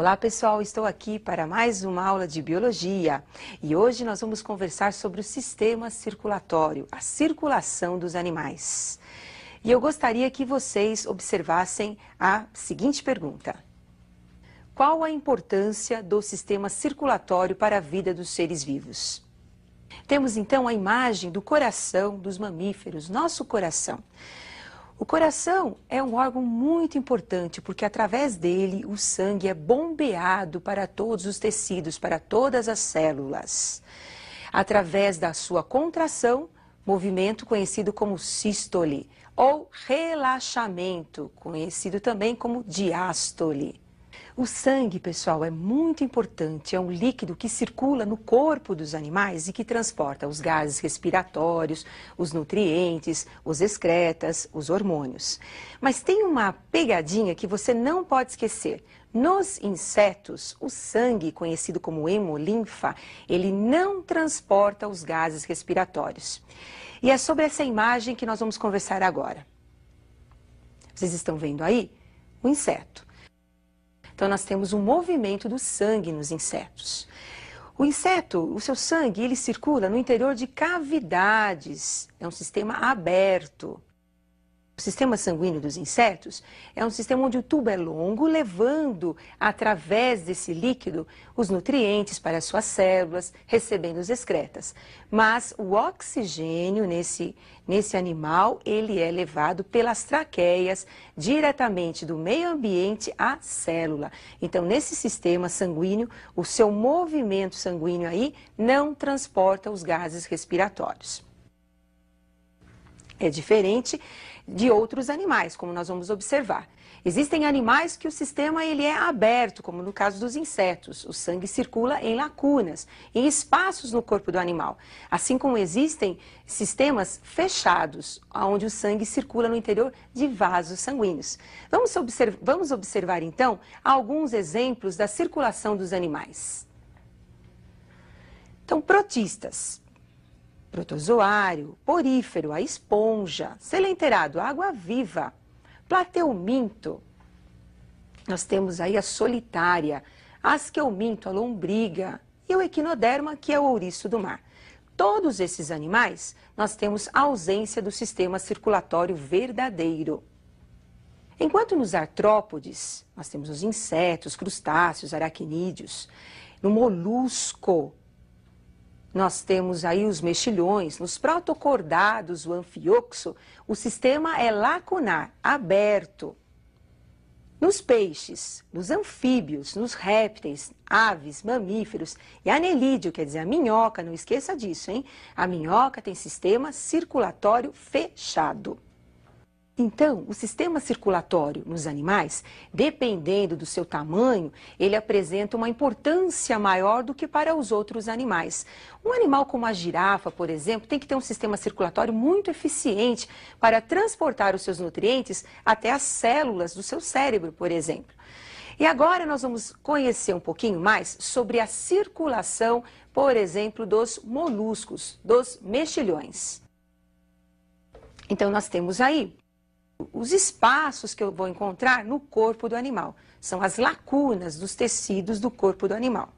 Olá pessoal, estou aqui para mais uma aula de biologia e hoje nós vamos conversar sobre o sistema circulatório, a circulação dos animais. E eu gostaria que vocês observassem a seguinte pergunta: Qual a importância do sistema circulatório para a vida dos seres vivos? Temos então a imagem do coração dos mamíferos, nosso coração. O coração é um órgão muito importante porque através dele o sangue é bombeado para todos os tecidos, para todas as células. Através da sua contração, movimento conhecido como sístole, ou relaxamento, conhecido também como diástole. O sangue, pessoal, é muito importante. É um líquido que circula no corpo dos animais e que transporta os gases respiratórios, os nutrientes, os excretas, os hormônios. Mas tem uma pegadinha que você não pode esquecer. Nos insetos, o sangue, conhecido como hemolinfa, ele não transporta os gases respiratórios. E é sobre essa imagem que nós vamos conversar agora. Vocês estão vendo aí? O inseto. Então, nós temos um movimento do sangue nos insetos. O inseto, o seu sangue, ele circula no interior de cavidades. É um sistema aberto o sistema sanguíneo dos insetos é um sistema onde o tubo é longo, levando através desse líquido os nutrientes para as suas células, recebendo os excretas. Mas o oxigênio nesse, nesse animal, ele é levado pelas traqueias diretamente do meio ambiente à célula. Então, nesse sistema sanguíneo, o seu movimento sanguíneo aí não transporta os gases respiratórios. É diferente de outros animais, como nós vamos observar. Existem animais que o sistema ele é aberto, como no caso dos insetos. O sangue circula em lacunas, em espaços no corpo do animal. Assim como existem sistemas fechados, onde o sangue circula no interior de vasos sanguíneos. Vamos, observ vamos observar, então, alguns exemplos da circulação dos animais. Então, protistas protozoário, porífero, a esponja, selenterado, água viva, plateuminto. Nós temos aí a solitária, asqueuminto, a lombriga e o equinoderma, que é o ouriço do mar. Todos esses animais, nós temos ausência do sistema circulatório verdadeiro. Enquanto nos artrópodes, nós temos os insetos, crustáceos, aracnídeos, no molusco, nós temos aí os mexilhões, nos protocordados, o anfioxo, o sistema é lacunar, aberto. Nos peixes, nos anfíbios, nos répteis, aves, mamíferos e anelídeo, quer dizer, a minhoca, não esqueça disso, hein? A minhoca tem sistema circulatório fechado. Então, o sistema circulatório nos animais, dependendo do seu tamanho, ele apresenta uma importância maior do que para os outros animais. Um animal como a girafa, por exemplo, tem que ter um sistema circulatório muito eficiente para transportar os seus nutrientes até as células do seu cérebro, por exemplo. E agora nós vamos conhecer um pouquinho mais sobre a circulação, por exemplo, dos moluscos, dos mexilhões. Então nós temos aí os espaços que eu vou encontrar no corpo do animal. São as lacunas dos tecidos do corpo do animal.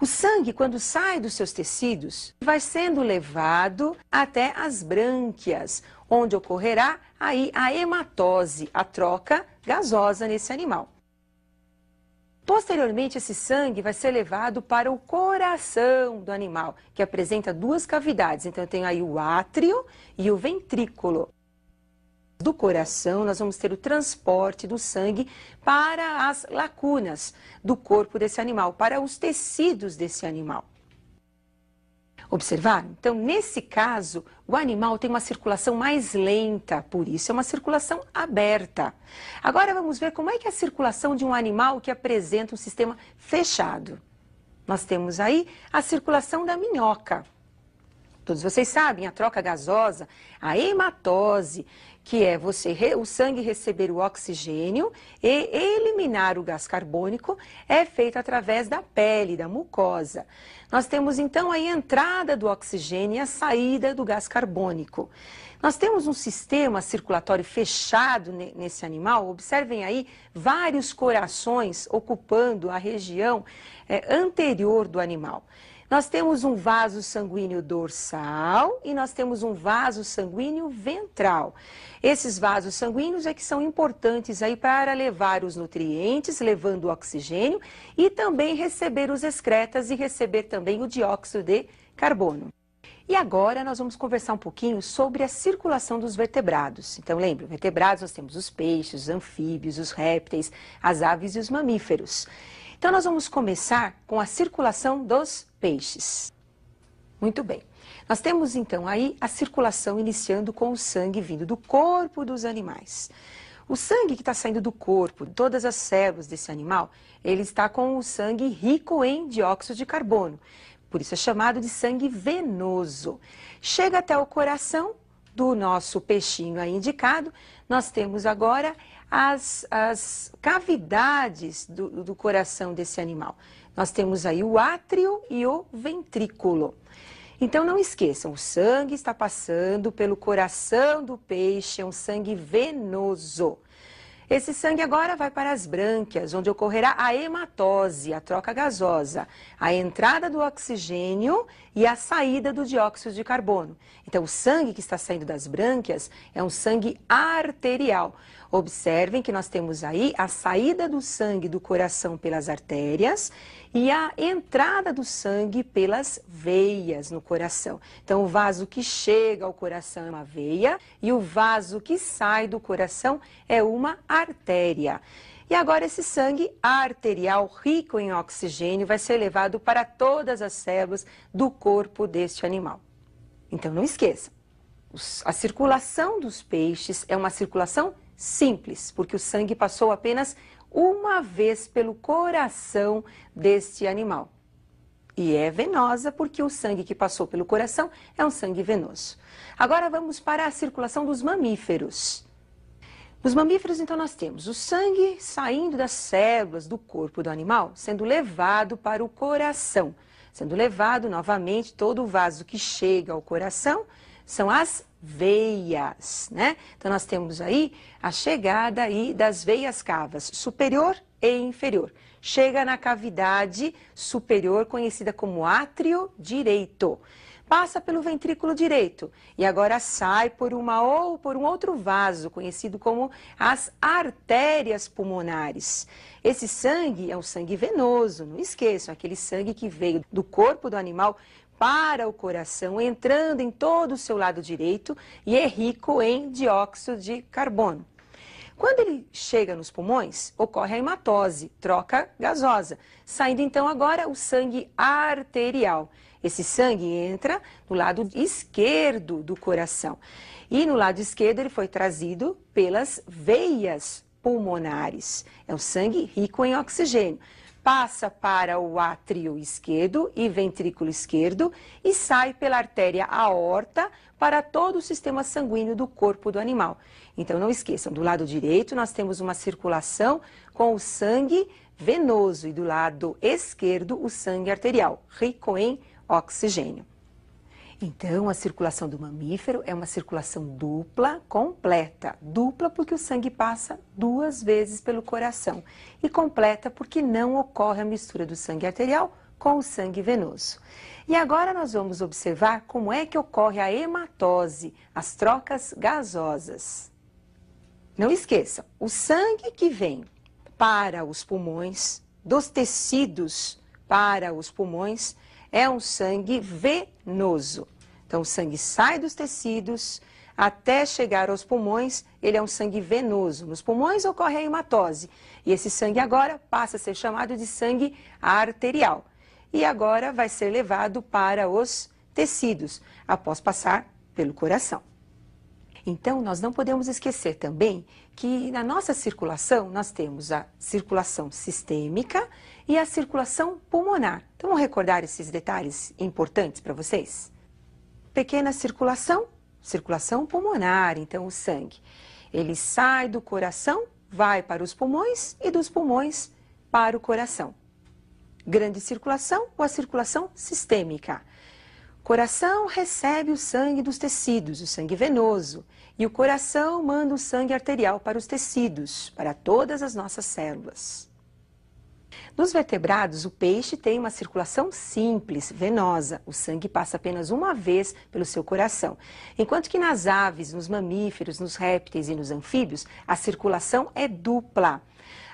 O sangue, quando sai dos seus tecidos, vai sendo levado até as brânquias, onde ocorrerá aí a hematose, a troca gasosa nesse animal. Posteriormente, esse sangue vai ser levado para o coração do animal, que apresenta duas cavidades. Então, eu tenho aí o átrio e o ventrículo do coração, nós vamos ter o transporte do sangue para as lacunas do corpo desse animal, para os tecidos desse animal. Observaram? Então, nesse caso, o animal tem uma circulação mais lenta, por isso é uma circulação aberta. Agora vamos ver como é que é a circulação de um animal que apresenta um sistema fechado. Nós temos aí a circulação da minhoca. Todos vocês sabem, a troca gasosa, a hematose, que é você o sangue receber o oxigênio e eliminar o gás carbônico, é feita através da pele, da mucosa. Nós temos então a entrada do oxigênio e a saída do gás carbônico. Nós temos um sistema circulatório fechado nesse animal. Observem aí vários corações ocupando a região é, anterior do animal. Nós temos um vaso sanguíneo dorsal e nós temos um vaso sanguíneo ventral. Esses vasos sanguíneos é que são importantes aí para levar os nutrientes, levando o oxigênio e também receber os excretas e receber também o dióxido de carbono. E agora nós vamos conversar um pouquinho sobre a circulação dos vertebrados. Então lembra, vertebrados nós temos os peixes, os anfíbios, os répteis, as aves e os mamíferos. Então, nós vamos começar com a circulação dos peixes. Muito bem. Nós temos, então, aí a circulação iniciando com o sangue vindo do corpo dos animais. O sangue que está saindo do corpo, todas as células desse animal, ele está com o sangue rico em dióxido de carbono. Por isso é chamado de sangue venoso. Chega até o coração do nosso peixinho aí indicado. Nós temos agora as, as cavidades do, do coração desse animal. Nós temos aí o átrio e o ventrículo. Então não esqueçam, o sangue está passando pelo coração do peixe, é um sangue venoso. Esse sangue agora vai para as brânquias, onde ocorrerá a hematose, a troca gasosa, a entrada do oxigênio e a saída do dióxido de carbono. Então, o sangue que está saindo das brânquias é um sangue arterial, Observem que nós temos aí a saída do sangue do coração pelas artérias e a entrada do sangue pelas veias no coração. Então, o vaso que chega ao coração é uma veia e o vaso que sai do coração é uma artéria. E agora esse sangue arterial rico em oxigênio vai ser levado para todas as células do corpo deste animal. Então não esqueça, a circulação dos peixes é uma circulação simples, porque o sangue passou apenas uma vez pelo coração deste animal. E é venosa porque o sangue que passou pelo coração é um sangue venoso. Agora vamos para a circulação dos mamíferos. Nos mamíferos, então, nós temos o sangue saindo das células do corpo do animal, sendo levado para o coração, sendo levado novamente todo o vaso que chega ao coração são as veias, né? Então nós temos aí a chegada aí das veias cavas superior e inferior. Chega na cavidade superior conhecida como átrio direito passa pelo ventrículo direito e agora sai por uma ou por um outro vaso, conhecido como as artérias pulmonares. Esse sangue é o sangue venoso, não esqueçam, aquele sangue que veio do corpo do animal para o coração, entrando em todo o seu lado direito e é rico em dióxido de carbono. Quando ele chega nos pulmões, ocorre a hematose, troca gasosa, saindo então agora o sangue arterial. Esse sangue entra no lado esquerdo do coração. E no lado esquerdo ele foi trazido pelas veias pulmonares. É um sangue rico em oxigênio. Passa para o átrio esquerdo e ventrículo esquerdo e sai pela artéria aorta para todo o sistema sanguíneo do corpo do animal. Então não esqueçam, do lado direito nós temos uma circulação com o sangue venoso e do lado esquerdo o sangue arterial, rico em oxigênio. Então, a circulação do mamífero é uma circulação dupla, completa. Dupla porque o sangue passa duas vezes pelo coração. E completa porque não ocorre a mistura do sangue arterial com o sangue venoso. E agora nós vamos observar como é que ocorre a hematose, as trocas gasosas. Não esqueçam, o sangue que vem para os pulmões, dos tecidos para os pulmões, é um sangue venoso. Então, o sangue sai dos tecidos até chegar aos pulmões, ele é um sangue venoso. Nos pulmões ocorre a hematose. E esse sangue agora passa a ser chamado de sangue arterial. E agora vai ser levado para os tecidos, após passar pelo coração. Então, nós não podemos esquecer também que na nossa circulação nós temos a circulação sistêmica e a circulação pulmonar. Então, vamos recordar esses detalhes importantes para vocês? Pequena circulação, circulação pulmonar, então o sangue. Ele sai do coração, vai para os pulmões e dos pulmões para o coração. Grande circulação ou a circulação sistêmica. Coração recebe o sangue dos tecidos, o sangue venoso, e o coração manda o sangue arterial para os tecidos, para todas as nossas células. Nos vertebrados, o peixe tem uma circulação simples, venosa. O sangue passa apenas uma vez pelo seu coração. Enquanto que nas aves, nos mamíferos, nos répteis e nos anfíbios, a circulação é dupla.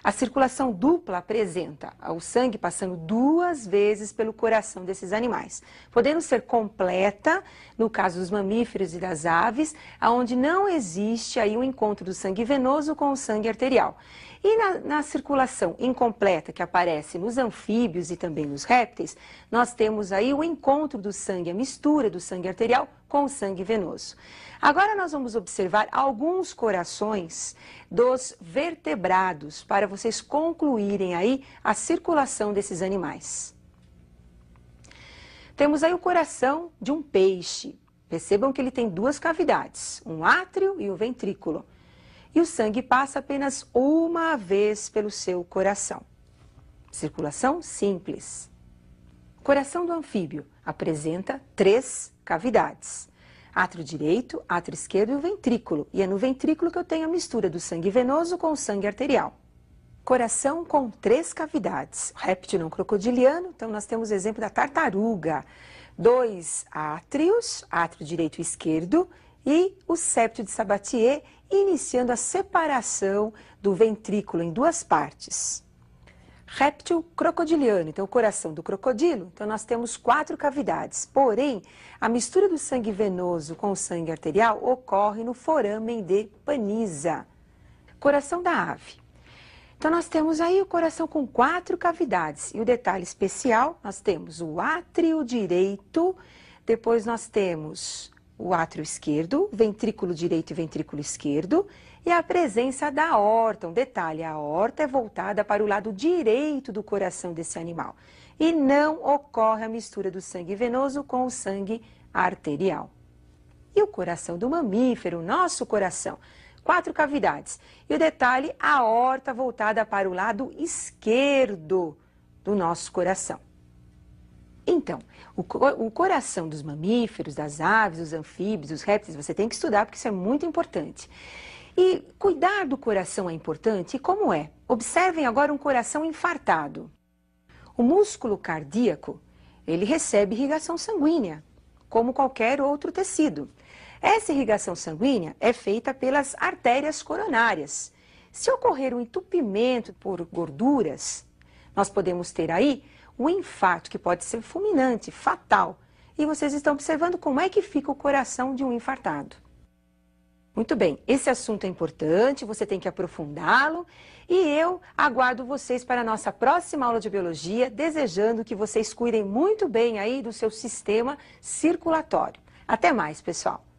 A circulação dupla apresenta o sangue passando duas vezes pelo coração desses animais, podendo ser completa no caso dos mamíferos e das aves, aonde não existe aí o um encontro do sangue venoso com o sangue arterial. E na, na circulação incompleta que aparece nos anfíbios e também nos répteis, nós temos aí o encontro do sangue, a mistura do sangue arterial com sangue venoso. Agora nós vamos observar alguns corações dos vertebrados para vocês concluírem aí a circulação desses animais. Temos aí o coração de um peixe. Percebam que ele tem duas cavidades, um átrio e o um ventrículo. E o sangue passa apenas uma vez pelo seu coração. Circulação simples. Coração do anfíbio apresenta três cavidades. Átrio direito, átrio esquerdo e o ventrículo. E é no ventrículo que eu tenho a mistura do sangue venoso com o sangue arterial. Coração com três cavidades. Réptil não crocodiliano, então nós temos o exemplo da tartaruga. Dois átrios, átrio direito e esquerdo, e o septo de Sabatier, iniciando a separação do ventrículo em duas partes réptil crocodiliano, então o coração do crocodilo, então nós temos quatro cavidades. Porém, a mistura do sangue venoso com o sangue arterial ocorre no foramen de Panisa, coração da ave. Então nós temos aí o coração com quatro cavidades. E o detalhe especial, nós temos o átrio direito, depois nós temos o átrio esquerdo, ventrículo direito e ventrículo esquerdo, e a presença da horta, Um detalhe, a horta é voltada para o lado direito do coração desse animal. E não ocorre a mistura do sangue venoso com o sangue arterial. E o coração do mamífero, nosso coração, quatro cavidades. E o detalhe, a horta voltada para o lado esquerdo do nosso coração. Então, o, o, coração dos mamíferos, das aves, dos anfíbios, dos répteis, você tem que estudar porque isso é muito importante. E cuidar do coração é importante? E como é? Observem agora um coração infartado. O músculo cardíaco, ele recebe irrigação sanguínea, como qualquer outro tecido. Essa irrigação sanguínea é feita pelas artérias coronárias. Se ocorrer um entupimento por gorduras, nós podemos ter aí o infarto, que pode ser fulminante, fatal. E vocês estão observando como é que fica o coração de um infartado. Muito bem, esse assunto é importante, você tem que aprofundá-lo. E eu aguardo vocês para a nossa próxima aula de biologia, desejando que vocês cuidem muito bem aí do seu sistema circulatório. Até mais, pessoal!